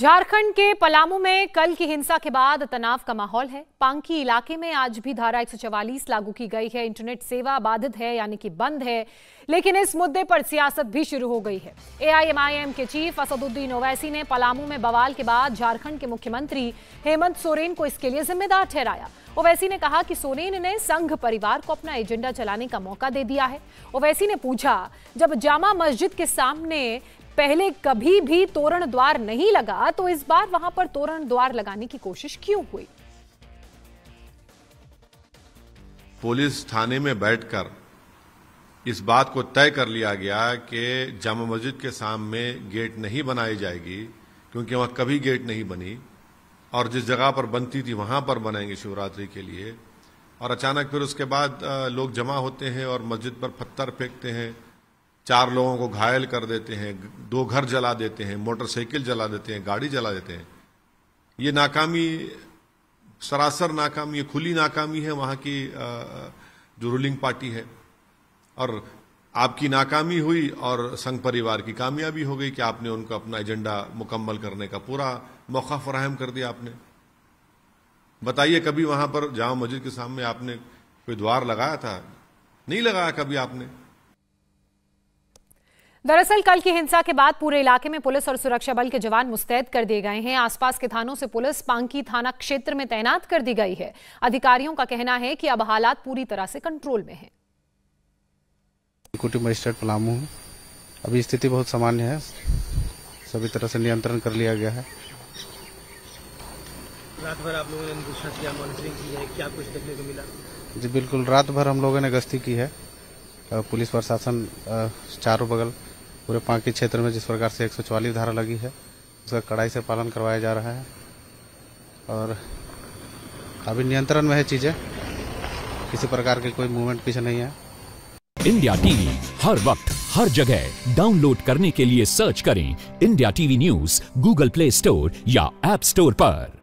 झारखंड के पलामू में कल की हिंसा के बाद तनाव का माहौल है पांकी इलाके में आज भी धारा 144 लागू की गई है इंटरनेट सेवा बाधित है यानी कि बंद है लेकिन इस मुद्दे पर सियासत भी शुरू हो गई है एआईएमआईएम के चीफ असदुद्दीन ओवैसी ने पलामू में बवाल के बाद झारखंड के मुख्यमंत्री हेमंत सोरेन को इसके लिए जिम्मेदार ठहराया ओवैसी ने कहा कि सोरेन ने संघ परिवार को अपना एजेंडा चलाने का मौका दे दिया है ओवैसी ने पूछा जब जामा मस्जिद के सामने पहले कभी भी तोरण द्वार नहीं लगा तो इस बार वहां पर तोरण द्वार लगाने की कोशिश क्यों हुई पुलिस थाने में बैठकर इस बात को तय कर लिया गया कि जामा मस्जिद के सामने गेट नहीं बनाई जाएगी क्योंकि वहां कभी गेट नहीं बनी और जिस जगह पर बनती थी वहां पर बनाएंगे शिवरात्रि के लिए और अचानक फिर उसके बाद लोग जमा होते हैं और मस्जिद पर पत्थर फेंकते हैं चार लोगों को घायल कर देते हैं दो घर जला देते हैं मोटरसाइकिल जला देते हैं गाड़ी जला देते हैं ये नाकामी सरासर नाकामी ये खुली नाकामी है वहां की जो रूलिंग पार्टी है और आपकी नाकामी हुई और संघ परिवार की कामयाबी हो गई कि आपने उनको अपना एजेंडा मुकम्मल करने का पूरा मौका फराहम कर दिया आपने बताइए कभी वहां पर जामा मस्जिद के सामने आपने कोई द्वार लगाया था नहीं लगाया कभी आपने दरअसल कल की हिंसा के बाद पूरे इलाके में पुलिस और सुरक्षा बल के जवान मुस्तैद कर दिए गए हैं आसपास के थानों से पुलिस पांकी थाना क्षेत्र में तैनात कर दी गई है अधिकारियों का कहना है कि अब हालात पूरी तरह से कंट्रोल में है अभी स्थिति बहुत सामान्य है सभी तरह से नियंत्रण कर लिया गया है रात भर आप लोगों ने मॉनिटरिंग की है क्या कुछ देखने को मिला जी बिल्कुल रात भर हम लोगों ने गश्ती की है पुलिस प्रशासन चारों बगल पूरे पांकी क्षेत्र में जिस प्रकार से एक धारा लगी है उसका कड़ाई से पालन करवाया जा रहा है और अभी नियंत्रण में है चीज़ें किसी प्रकार की कोई मूवमेंट पीछे नहीं है इंडिया टीवी हर वक्त हर जगह डाउनलोड करने के लिए सर्च करें India TV news Google Play Store या एप स्टोर पर